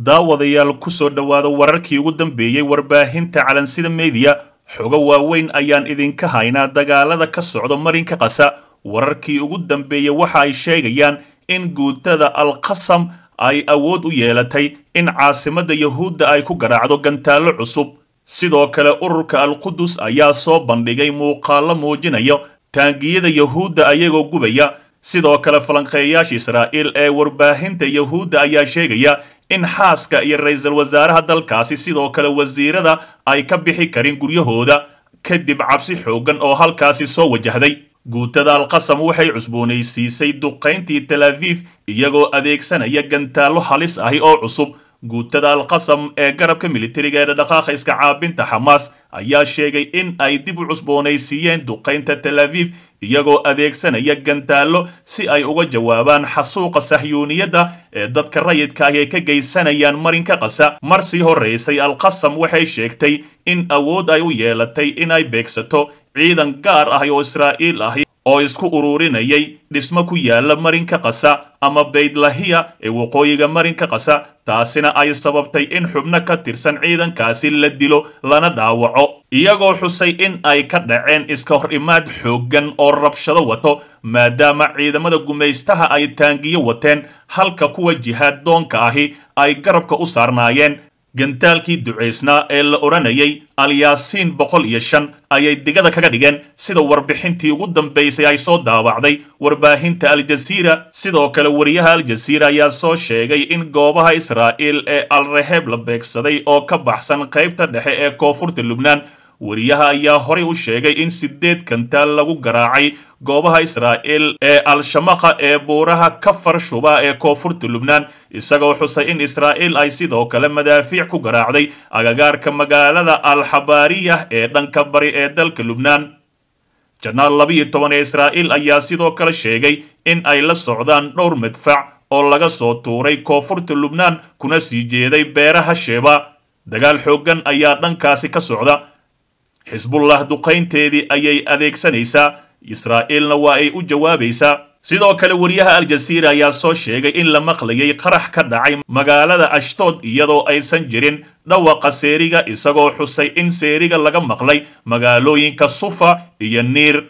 daawadayaal ku soo dhowaada wararkii ugu dambeeyey warbaahinta calansida meediya xogo waaweyn ayaan idinka haynaa dagaalada ka socda marinka qasa wararkii ugu dambeeyey waxa ay sheegayaan in guutada alqasam ay awood u yeelatay in caasimadda yahuudda ay ku garaacdo gantaallo cusub sidoo kale ururka alqudus ayaa soo bandhigay muuqaallo muujinayo taangiyada yahuudda ayagoo gubaya sidoo kale falanqeeyayaasha israa'iil ee warbaahinta yahuudda ayaa sheegaya in xaaska iyo ra-iisul wasaaraha dalkaasi sidoo kale wasiirada ay ka bixi karin guryahooda kadib cabsi xooggan oo halkaasi soo wajahday guutada alqasam waxay cusboonaysiisay duqayntii talaafiif iyagoo adeegsanaya gantaallo halis ahi oo cusub guutada alqasam ee garabka militariga ee dhadhaqaaqa iska caabinta xamaas ayaa sheegay in ay dib u cusboonaysiiyeen duqaynta talaafiif iyagoo adeegsanaya gantaallo si ay uga jawaabaan xasuuqa sahyuuniyadda ee dadka rayidkaahi ay ka geysanayaan marinka qasa mar sii horraysay alqasam waxay sheegtay in awood ay u yeelatay inay beegsato ciidan gaar ah oo israa'iil ahi oo isku ururinayay dhismo ku yaalla marinka qasa ama baydlahiya ee waqooyiga marinka qasa taasina ay sababtay in xubno ka tirsan ciidankaasi la dilo lana dhaawaco iyagoo xusay in ay ka dhaceen iska hor imaad xooggan oo rabshado wato maadaama ciidamada gumaystaha ay taangiyo wateen halka kuwa jihaad doonka ahi ay garabka u saarnaayeen gantaalkii ducaysnaa ee la odhanayay alyaasiin boqol iyo shan ayay digada kaga dhigeen sida warbixintii ugu dambaysay ay soo daawacday warbaahinta al sidoo kale wariyaha al ayaa soo sheegay in goobaha israa'iil ee al-raheeb la beegsaday oo ka baxsan qaybta dhexe ee koonfurta lubnaan wariyaha ayaa horey u sheegay in sideed kantaal lagu garaacay goobaha israa'il ee al-shamaqa ee buuraha kafar shuba ee koonfurta lubnaan isagoo xusay in israa'il ay sidoo kale madaafiic ku garaacday agagaarka magaalada alxabaariya ee dhanka bari ee dalka lubnaan janaal labaiyo toban ee israa'iil ayaa sidoo kale sheegay in ay la socdaan dhowr madfac oo laga soo tuuray koonfurta lubnaan kuna sii jeeday beeraha sheeba dagaal xooggan ayaa dhankaasi ka socda xisbullah duqaynteedii ayay adeegsanaysaa israa'iilna waa ay u jawaabaysaa sidoo kale wariyaha aljasiira ayaa soo sheegay in la maqlayay qarax ka dhacay magaalada ashtood iyadoo aysan jirin dhawaqa seeriga isagoo xusay in seeriga laga maqlay magaalooyinka sufa iyo niir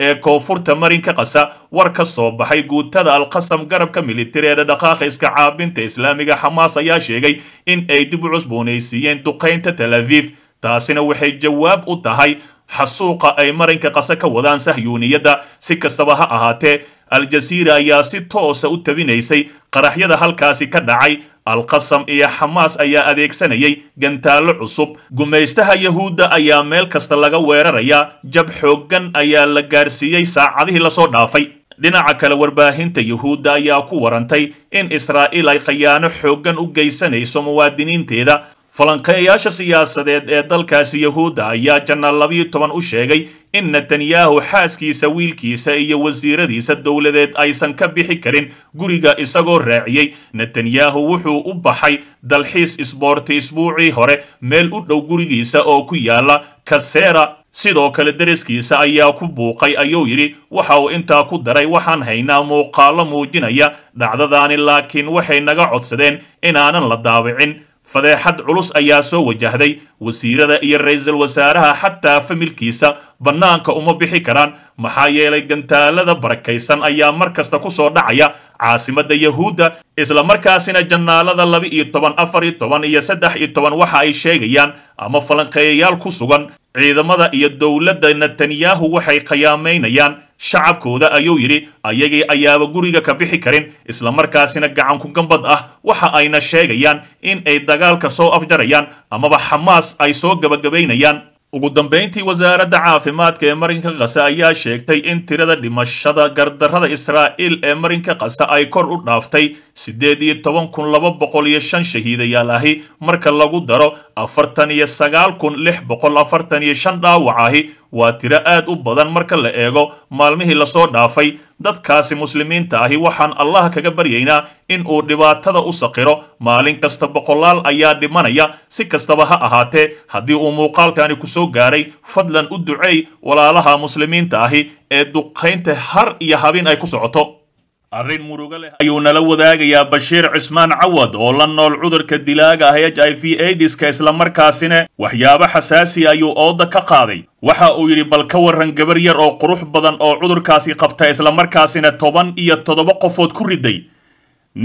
ee koonfurta marinka qasa war ka soo baxay guutada alqasam garabka militari ee dhadhaqaaqa iskacaabinta islaamiga xamaas ayaa sheegay in ay dib u cusboonaysiiyeen duqaynta tal aviif taasina waxay jawaab u tahay xasuuqa ay marinka qase ka wadaan sahyuuniyadda si kastaba ha ahaatee aljasiira ayaa si toosa u tabinaysay qaraxyada halkaasi ka dhacay alqasam iyo xamaas ayaa adeegsanayay gantaallo cusub gumaystaha yahuudda ayaa meel kasta laga weeraraya jab xooggan ayaa la gaarsiiyey saacadihii lasoo dhaafay dhinaca kale warbaahinta yahuudda ayaa ku warantay in israa'iil ay khayaano xooggan u geysanayso muwaadiniinteeda falanqeeyaasha siyaasadeed ee dalkaasi yahuudda ayaa janaal labiyo toban u sheegay in netanyahu xaaskiisa wiilkiisa iyo wasiiradiisa dowladeed aysan ka bixi karin guriga isagoo raaciyey netanyahu wuxuu u baxay dalxiis isboorti isbuucii hore meel u dhow gurigiisa oo ku yaala kasera sidoo kale deriskiisa ayaa ku buuqay ayuu yidhi waxa uu intaa ku daray waxaan haynaa muuqaallo muujinaya dhacdadaani laakiin waxay naga codsadeen inaanan la daabicin fadeexad culus ayaa soo wajahday wasiirada iyo ra-iisul wasaaraha xataa familkiisa bannaanka uma bixi karaan maxaa yeelay gantaalada barakaysan ayaa mar kasta ku soo dhacaya caasimadda yahuudda isla markaasina jannaalada laba iyo toban afar iyo toban iyo saddex iyo toban waxa ay sheegayaan ama falanqeeyayaal ku sugan ciidamada iyo dowladda netanyahu waxay khayaamaynayaan shacabkooda ayuu yidhi ayagii ayaaba guriga ka bixi karin isla islamarkaasina gacanku gambad ah waxa ayna sheegayaan in ay dagaalka soo afjarayaan amaba xamaas ay soo gebagabaynayaan ugu dambayntii wasaaradda caafimaadka ee marinka kasa ayaa sheegtay in tirada dhimashada gardarrada israa'iil ee marinka kasa ay kor u dhaaftay siddeed iyo toban kun laba boqol iyo shan shahiid ayaa lahi marka lagu daro afartan iyo sagaal kun lix boqol afartan iyo shan dhaawacaahi waa tiro aad u badan marka la eego maalmihii lasoo dhaafay dadkaasi muslimiinta ahi waxaan allah kaga baryaynaa in uu dhibaatada u saqiro maalin kasta boqolaal ayaa dhimanaya si kastaba ha ahaatee haddii uu muuqaalkani ku soo gaaray fadlan u duceey walaalaha muslimiinta ahi ee duqaynta har iyo habin ay ku socoto arrin murugo leh ayuu nala wadaagayaa bashiir cismaan cawad oo la nool cudurka dilaaga ah h i v aidiska islamarkaasina waxyaabo xasaasi ayuu ooda ka qaaday waxa uu yidhi bal ka warran gabar yar oo qurux badan oo cudurkaasi qabta islamarkaasina toban iyo toddoba qofood ku riday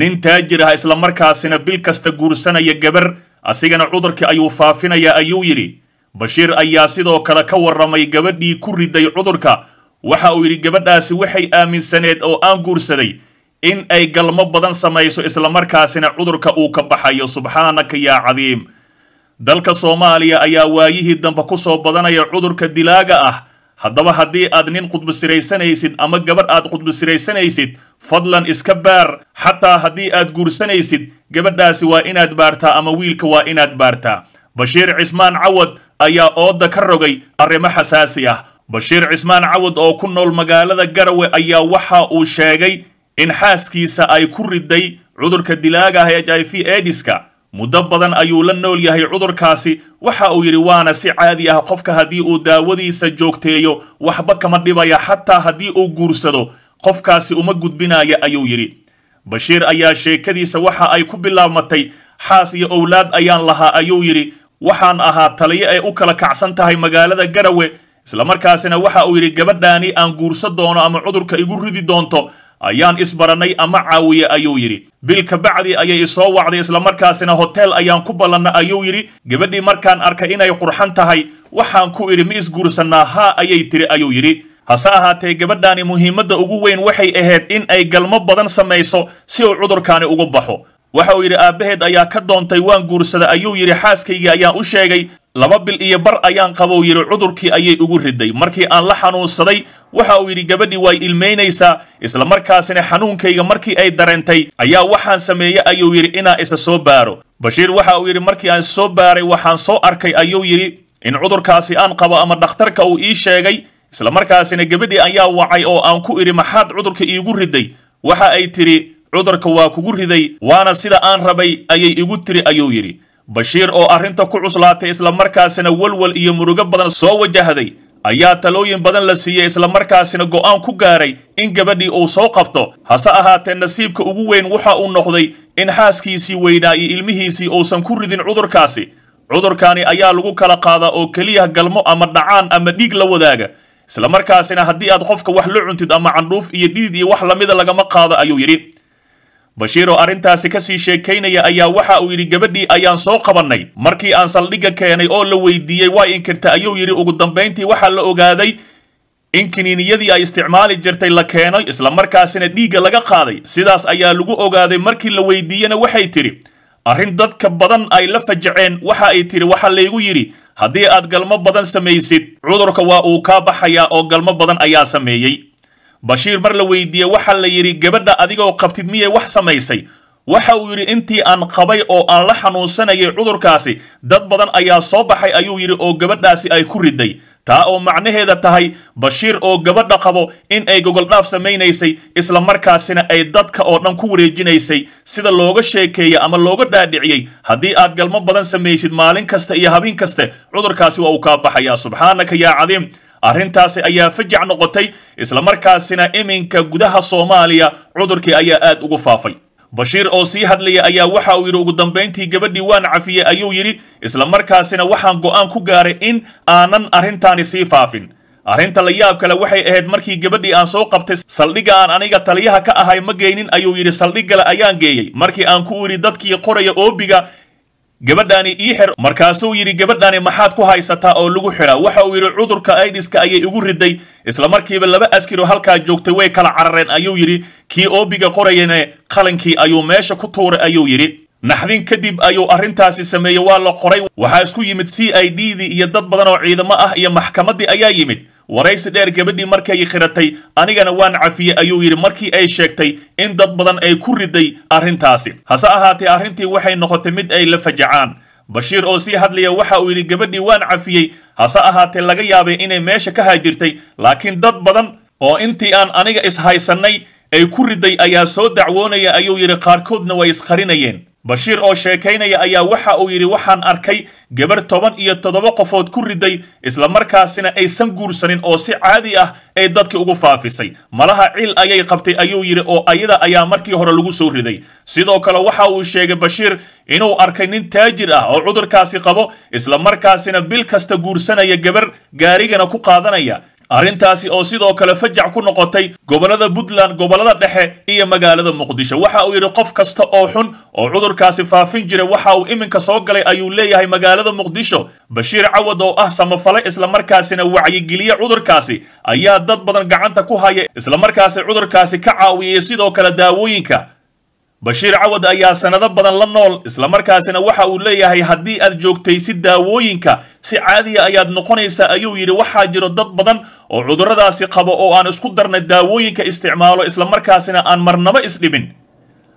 nin taajir ah islamarkaasina bil kasta guursanaya gabar asigana cudurkii ayuu faafinayaa ayuu yidhi bashiir ayaa sidoo kale ka warramay gabadhii ku riday cudurka waxa uu yidhi gabadhaasi waxay aaminsaneed oo aan guursaday in ay galmo badan samayso isla markaasina cudurka uu ka baxayo subxaanaka yaa cadiim dalka soomaaliya ayaa waayihii dambe ku soo badanaya cudurka dilaaga ah haddaba haddii aad nin khudbasiraysanaysid ama gabadh aad khudbasiraysanaysid fadlan iska baar xataa haddii aad guursanaysid gabadhaasi waa inaad baartaa ama wiilka waa inaad baartaa bashiir cismaan cawad ayaa oodda ka rogay arrimo xasaasi ah bashiir cismaan cawad oo ku nool magaalada garawe ayaa waxa uu sheegay in xaaskiisa ay ku riday cudurka dilaaga h h i v ediska muddo badan ayuu la nool yahay cudurkaasi waxa uu yidhi waana si caadi ah qofka haddii uu daawadiisa joogteeyo waxba kama dhibaya xataa haddii uu guursado qofkaasi uma gudbinaya ayuu yidhi bashiir ayaa sheekadiisa waxa ay ku bilaabmatay xaas iyo owlaad ayaan lahaa ayuu yidhi waxaan ahaa taliyo ay u kala kacsan tahay magaalada garawe islamarkaasina waxa uu yidhi gabadhaani aan guursan doono ama cudurka igu ridi doonto ayaan isbarannay ama caawiye ayuu yidhi bilka bacdi ayay isoo wacday islamarkaasina hoteel ayaan ku ballanna ayuu yidhi gabadhii markaan arkay inay qurxan tahay waxaan ku idhi ma isguursannaa haa ayay tiri ayuu yidhi hase ahaatee gabadhaani muhiimadda ugu weyn waxay ahayd in ay galmo badan samayso si uu cudurkaani ugu baxo waxa uu yidhi aabbaheed ayaa ka doontay waan guursada ayuu yidhi xaaskaygii ayaan u sheegay laba bil iyo bar ayaan qabow yidhi cudurkii ayay ugu riday markii aan la xanuunsaday waxa uu yidhi gabadhii way ilmaynaysaa isla markaasina xanuunkayga markii ay dareentay ayaa waxaan sameeyey ayuu yidhi inaan isa soo baaro bashiir waxa uu yidhi markii aan soo baaray waxaan soo arkay ayuu yidhi in cudurkaasi aan qabo ama dhakhtarka uu ii sheegay isla markaasina gabadhii ayaa wacay oo aan ku idhi maxaad cudurka iigu riday waxa ay tidhi cudurka waa kugu riday waana sida aan rabay ayay igu tiri ayuu yidhi bashiir oo arrinta ku cuslaatay islamarkaasina walwal iyo murugo badan soo wajahday ayaa talooyin badan la siiyey islamarkaasina go'aan ku gaaray in gabadhii uu soo qabto hase ahaatee nasiibka ugu weyn waxa uu noqday in xaaskiisii weynaa iyo ilmihiisii uusan ku ridin cudurkaasi cudurkaani ayaa lagu kala qaadaa oo keliya galmo ama dhacaan ama dhiig la wadaaga islamarkaasina haddii aad qofka wax la cuntid ama candhuuf iyo dhiid iyo wax lamida lagama qaado ayuu yidhi bashiiroo oo arrintaasi kasii sheekaynaya ayaa waxa uu yidhi gabadhii ayaan soo qabannay markii aan saldhigga keenay oo la weydiiyey waa inkirta ayuu yidhi ugu dambayntii waxaa la ogaaday in kiniiniyadii ay isticmaali jirtay la keenay isla markaasina dhiigga laga qaaday sidaas ayaa lagu ogaaday markii la weydiiyena waxay tidhi arrin dadka badan ay la fajaceen waxa ay tidhi waxaa laygu yidhi haddii aad galmo badan samaysid cudurka waa uu kaa baxayaa oo galmo badan ayaa sameeyey bashiir mar la weydiiyey waxaa la yidhi gabadha adigoo qabtid miyay wax samaysay waxa uu yidhi intii aan qabay oo aan la xanuunsanayay cudurkaasi dad badan ayaa soo baxay ayuu yidhi oo gabadhaasi ay ku riday taa oo macnaheeda tahay bashiir oo gabadha qabo in ay gogoldhaaf samaynaysay isla markaasina ay dadka oo dhan ku wareejinaysay sida looga sheekeeyey ama looga dhaadhiciyey haddii aad galmo badan samaysid maalin kasta iyo habeen kaste cudurkaasi waa uu kaa baxayaa subxaanaka yaa cadiim arrintaasi ayaa fajac noqotay islamarkaasina iminka gudaha soomaaliya cudurkii ayaa aad ugu faafay bashiir oo sii hadlaya ayaa waxa uu yidhi ugu dambayntii gabadhii waan cafiyey ayuu yidhi islamarkaasina waxaan go'aan ku gaaray in aanan arrintaani sii faafin arrinta la yaab kale waxay ahayd markii gabadhii aan soo qabtay saldhigga aan aniga taliyaha ka ahay ma geynin ayuu yidhi saldhiggale ayaan geeyey markii aan ku idhi dadkii qoraya oobiga gabadhaani ii xir markaasuu yidhi gabadhaani maxaad ku haysataa oo lagu xidhaa waxa uu yidhi cudurka aidiska ayay igu riday markiiba laba askiroo halkaa joogtay way kala carareen ayuu yidhi kii oobiga qorayane qalankii ayuu meesha ku tuuray ayuu yidhi naxdin kadib ayuu arrintaasi sameeyey waa la qoray waxaa isku yimid c i d dii iyo dad badan oo ciidamo ah iyo maxkamaddii ayaa yimid waraysi dheer gabadhii markay khiratay anigana waan cafiyey ayuu yidhi markii ay sheegtay in dad badan ay ku riday arrintaasi hase ahaatee arrintii waxay noqotay mid ay la fajacaan bashiir oo sii hadlaya waxa uu yidhi gabadhii waan cafiyey hase ahaatee laga yaabay inay meesha ka haajirtay laakiin dad badan oo intii aan aniga is haysannay ay ku riday ayaa soo dacwoonaya ayuu yidhi qaarkoodna way isqarinayeen bashiir oo sheekaynaya ayaa waxa uu yidhi waxaan arkay gabarh toban iyo toddoba qofood ku riday markaasina aysan guursanin oo si caadi ah ay dadkii ugu faafisay malaha cil ayay qabtay ayuu yidhi oo ayada ayaa markii hore lagu soo riday sidoo kale waxa uu sheegay bashiir inuu arkay nin taajir ah oo cudurkaasi qabo isla markaasina bil kasta guursanaya gabarh gaarigana ku qaadanaya arrintaasi oo sidoo kale fajac ku noqotay gobollada puntland gobollada dhexe iyo magaalada muqdisho waxa uu yidhi qof kasta oo xun oo cudurkaasi faafin jiray waxa uu iminka soo galay ayuu leeyahay magaalada muqdisho bashiir cawad oo ah samafale markaasina wacyigeliya cudurkaasi ayaa dad badan gacanta ku haya isla markaasi cudurkaasi ka caawiyay sidoo kale daawooyinka bashiir cawad ayaa sanado badan la nool isla markaasina waxa uu leeyahay haddii aad joogtaysid daawooyinka si caadiya ah ayaad noqonaysaa ayuu yidhi waxaa jiro dad badan oo cuduradaasi qabo oo aan isku darna daawooyinka isticmaalo islamarkaasina aan marnaba isdhibin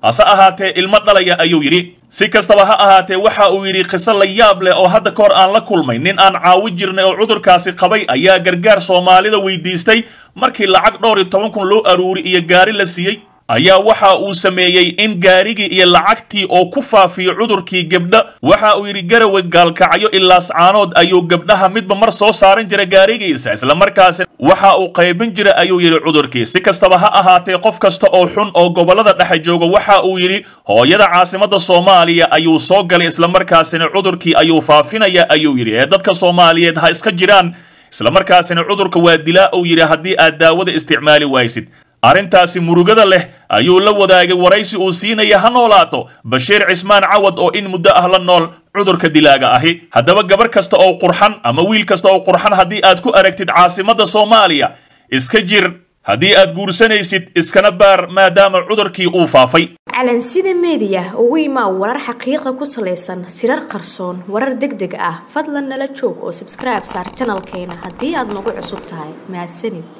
hase ahaatee ilmo dhalaya ayuu yidhi si kastaba ha ahaatee waxa uu yidhi qiso la yaab leh oo hadda ka hor aan la kulmay nin aan caawi jirnay oo cudurkaasi qabay ayaa gargaar soomaalida weydiistay markii lacag dhowr iyo toban kun loo aruuri iyo gaari la siiyey ayaa waxa uu sameeyey in gaarigii iyo lacagtii oo ku faafiyo cudurkii gebdha waxa uu yidhi garowe gaalkacyo ilaascaanood ayuu gebdhaha midba mar soo saaran jiray gaarigiisa islamarkaasi waxa uu qaybin jiray ayuu yidhi cudurkii si kastaba ha ahaatee qof kasta oo xun oo gobollada dhexe jooga waxa uu yidhi hooyada caasimadda soomaaliya ayuu soo galay islamarkaasina cudurkii ayuu faafinaya ayuu yidhi ee dadka soomaaliyeed ha iska jiraan islamarkaasina cudurka waa dilaa uu yidhi haddii aad daawada isticmaali waysid arrintaasi murugada leh ayuu la wadaagay waraysi uu siinaya ha noolaato bashiir cismaan cawad oo in muddo ah la nool cudurka dilaaga ahi haddaba gabar kasta oo qurxan ama wiil kasta oo qurxan haddii aad ku aragtid caasimadda soomaaliya iska jir haddii aad guursanaysid iskana baar maadaama cudurkii uu faafay calansida meediya ugu imaa warar xaqiiqa ku salaysan sirar qarsoon warar deg deg ah fadlan nala joog oo sabskribe saar janalkeena haddii aad nagu cusub tahay mahadsanid